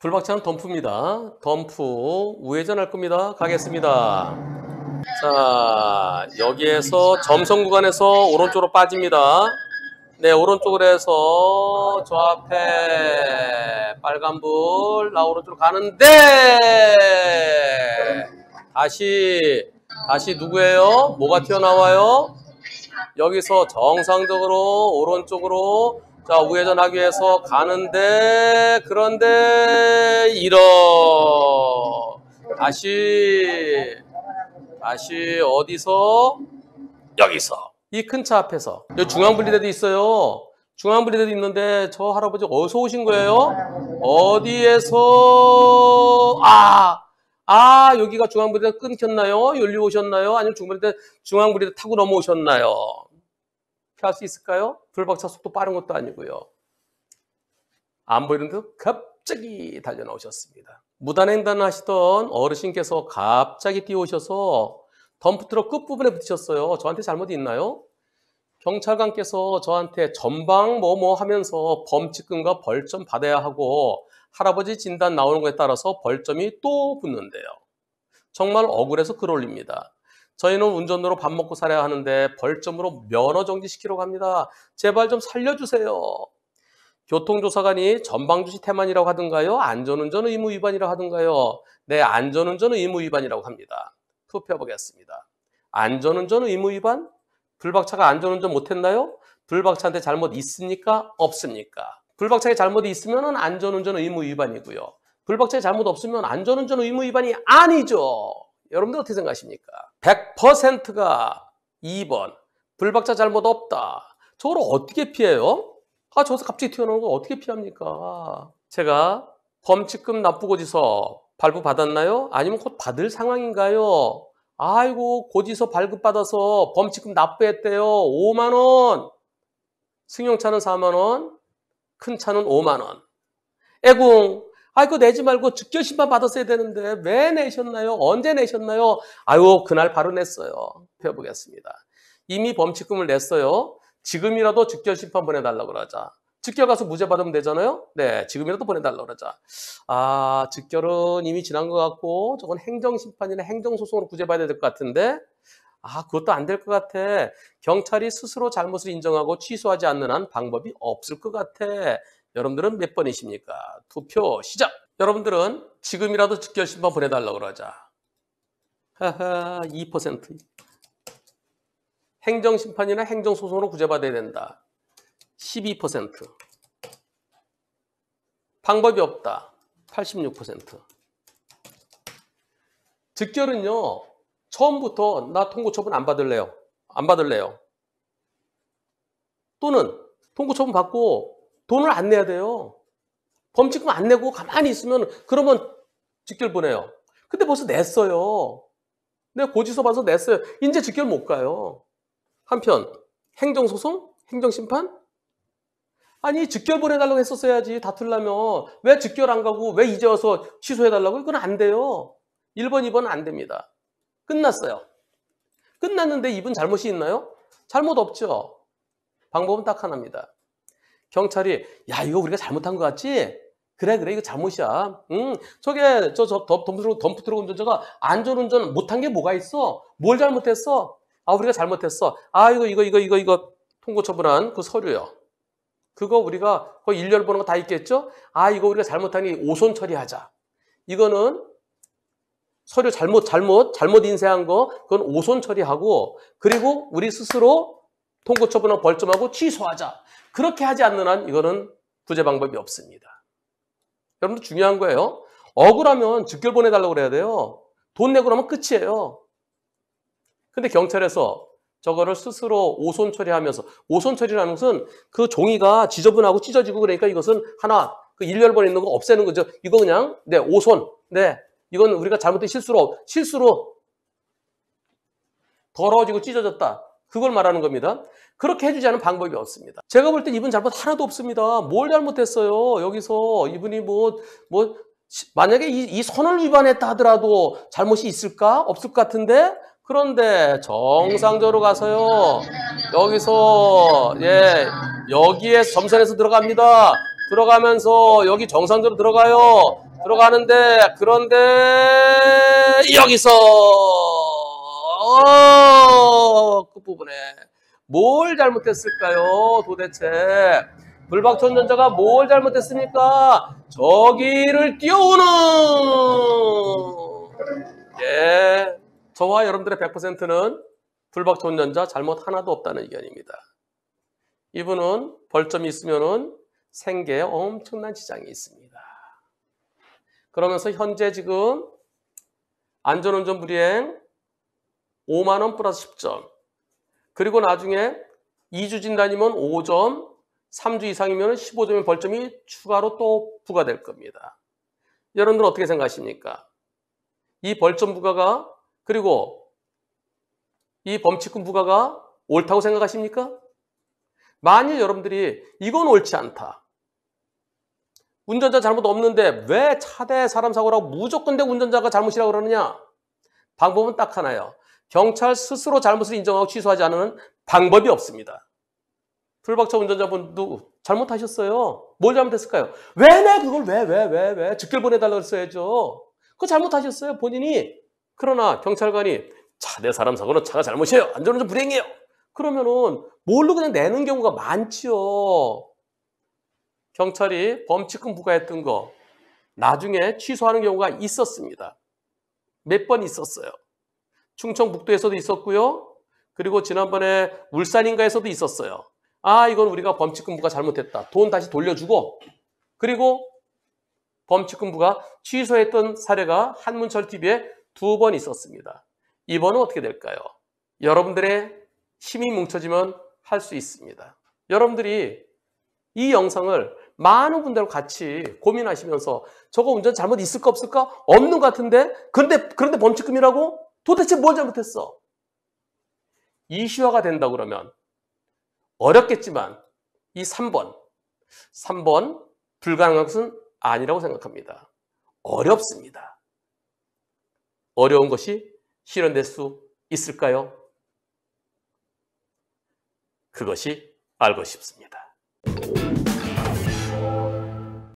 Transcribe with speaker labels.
Speaker 1: 불박차는 덤프입니다. 덤프 우회전할 겁니다. 가겠습니다. 자 여기에서 점성 구간에서 오른쪽으로 빠집니다. 네 오른쪽으로 해서 저 앞에 빨간불 나 오른쪽으로 가는데 다시 다시 누구예요? 뭐가 튀어나와요? 여기서 정상적으로 오른쪽으로 자 우회전하기 위해서 가는데 그런데 이런 다시 다시 어디서 여기서 이 큰 차 앞에서 여기 중앙분리대도 있어요 중앙분리대도 있는데 저 할아버지 어디서 오신 거예요? 어디에서 아아 아, 여기가 중앙분리대 끊겼나요? 열리 오셨나요? 아니면 중앙분리대 중앙분리대 타고 넘어오셨나요? 이할수 있을까요? 불박차 속도 빠른 것도 아니고요. 안 보이는데 갑자기 달려나오셨습니다. 무단횡단 하시던 어르신께서 갑자기 뛰어오셔서 덤프트럭 끝부분에 부딪혔어요. 저한테 잘못이 있나요? 경찰관께서 저한테 전방 뭐뭐 뭐 하면서 범칙금과 벌점 받아야 하고 할아버지 진단 나오는 거에 따라서 벌점이 또 붙는데요. 정말 억울해서 글 올립니다. 저희는 운전으로 밥 먹고 살아야 하는데 벌점으로 면허 정지시키러 갑니다. 제발 좀 살려주세요. 교통조사관이 전방주시 태만이라고 하던가요? 안전운전 의무 위반이라고 하던가요? 네, 안전운전 의무 위반이라고 합니다. 투표해보겠습니다. 안전운전 의무 위반? 불박차가 안전운전 못했나요? 불박차한테 잘못 있습니까? 없습니까? 불박차에 잘못이 있으면 안전운전 의무 위반이고요. 불박차에 잘못 없으면 안전운전 의무 위반이 아니죠. 여러분들 어떻게 생각하십니까? 100%가 2번 불박자 잘못 없다. 저걸 어떻게 피해요? 아, 저기서 갑자기 튀어나오는 걸 어떻게 피합니까? 제가 범칙금 납부고지서 발부 받았나요? 아니면 곧 받을 상황인가요? 아이고 고지서 발급받아서 범칙금 납부했대요. 5만 원. 승용차는 4만 원, 큰 차는 5만 원. 애궁 아, 이고 내지 말고 즉결심판 받았어야 되는데 왜 내셨나요? 언제 내셨나요? 아유, 그날 바로 냈어요. 펴보겠습니다. 이미 범칙금을 냈어요. 지금이라도 즉결심판 보내달라고 그러자. 즉결 가서 무죄 받으면 되잖아요. 네, 지금이라도 보내달라고 그러자. 아, 즉결은 이미 지난 것 같고 저건 행정심판이나 행정소송으로 구제받아야 될 것 같은데 아, 그것도 안 될 것 같아. 경찰이 스스로 잘못을 인정하고 취소하지 않는 한 방법이 없을 것 같아. 여러분들은 몇 번이십니까? 투표 시작! 여러분들은 지금이라도 직결심판 보내달라고 그러자. 하하 2% 행정심판이나 행정소송으로 구제받아야 된다. 12% 방법이 없다. 86% 직결은요. 처음부터 나 통고처분 안 받을래요. 안 받을래요. 또는 통고처분 받고 돈을 안 내야 돼요. 범칙금 안 내고 가만히 있으면 그러면 직결 보내요. 근데 벌써 냈어요. 내 고지서 봐서 냈어요. 이제 직결 못 가요. 한편 행정소송, 행정심판? 아니 직결 보내달라고 했었어야지 다툴라면 왜 직결 안 가고 왜 이제 와서 취소해달라고? 이건안 돼요. 1번, 2번안 됩니다. 끝났어요. 끝났는데 이분 잘못이 있나요? 잘못 없죠. 방법은 딱 하나입니다. 경찰이 야 이거 우리가 잘못한 것 같지? 그래 그래 이거 잘못이야. 응 저게 저저 덤프트럭 덤프트럭 운전자가 안전운전 못한 게 뭐가 있어? 뭘 잘못했어? 아 우리가 잘못했어. 아 이거 이거 이거 이거 이거 통고 처분한 그 서류요. 그거 우리가 그 일렬 보는 거 다 있겠죠? 아 이거 우리가 잘못하니 오손 처리하자. 이거는 서류 잘못 잘못 잘못 인쇄한 거 그건 오손 처리하고 그리고 우리 스스로 통고 처분하고 벌점하고 취소하자. 그렇게 하지 않는 한 이거는 구제 방법이 없습니다. 여러분들 중요한 거예요. 억울하면 즉결 보내달라고 그래야 돼요. 돈 내고 나면 끝이에요. 근데 경찰에서 저거를 스스로 오손 처리하면서 오손 처리라는 것은 그 종이가 지저분하고 찢어지고 그러니까 이것은 하나 그 일렬번에 있는 거 없애는 거죠. 이거 그냥 네 오손 네 이건 우리가 잘못된 실수로 실수로 더러워지고 찢어졌다. 그걸 말하는 겁니다. 그렇게 해주지 않은 방법이 없습니다. 제가 볼 때 이분 잘못 하나도 없습니다. 뭘 잘못했어요? 여기서 이분이 뭐, 뭐, 만약에 이, 이 선을 위반했다 하더라도 잘못이 있을까? 없을 것 같은데? 그런데 정상적으로 가서요. 여기서, 예, 여기에 점선에서 들어갑니다. 들어가면서 여기 정상적으로 들어가요. 들어가는데, 그런데, 여기서, 어, 그 끝부분에. 뭘 잘못했을까요? 도대체. 불박천 전자가 뭘 잘못했습니까? 저기를 뛰어오는. 예. 저와 여러분들의 100%는 불박천 전자 잘못 하나도 없다는 의견입니다. 이분은 벌점이 있으면은 생계에 엄청난 지장이 있습니다. 그러면서 현재 지금 안전운전 불이행 5만 원 플러스 10점. 그리고 나중에 2주 진단이면 5점, 3주 이상이면 15점의 벌점이 추가로 또 부과될 겁니다. 여러분들 어떻게 생각하십니까? 이 벌점 부과가 그리고 이 범칙금 부과가 옳다고 생각하십니까? 만일 여러분들이 이건 옳지 않다. 운전자 잘못 없는데 왜 차대 사람 사고라고 무조건 대 운전자가 잘못이라고 그러느냐? 방법은 딱 하나요. 경찰 스스로 잘못을 인정하고 취소하지 않으면 방법이 없습니다. 풀박차 운전자분도 잘못하셨어요. 뭘 잘못했을까요? 왜, 내 그걸 왜, 왜, 왜, 왜? 직결 보내달라고 했어야죠. 그거 잘못하셨어요, 본인이. 그러나 경찰관이 차, 내 사람 사고는 차가 잘못이에요. 안전운전 불행이에요. 그러면은 뭘로 그냥 내는 경우가 많지요. 경찰이 범칙금 부과했던 거 나중에 취소하는 경우가 있었습니다. 몇 번 있었어요. 충청북도에서도 있었고요. 그리고 지난번에 울산인가에서도 있었어요. 아, 이건 우리가 범칙금부가 잘못했다. 돈 다시 돌려주고 그리고 범칙금부가 취소했던 사례가 한문철 TV에 두 번 있었습니다. 이번은 어떻게 될까요? 여러분들의 힘이 뭉쳐지면 할 수 있습니다. 여러분들이 이 영상을 많은 분들과 같이 고민하시면서 저거 운전 잘못 있을까 없을까? 없는 것 같은데? 그런데, 그런데 범칙금이라고? 도대체 뭘 잘못했어? 이슈화가 된다 그러면 어렵겠지만 이 3번, 3번 불가능한 것은 아니라고 생각합니다. 어렵습니다. 어려운 것이 실현될 수 있을까요? 그것이 알고 싶습니다.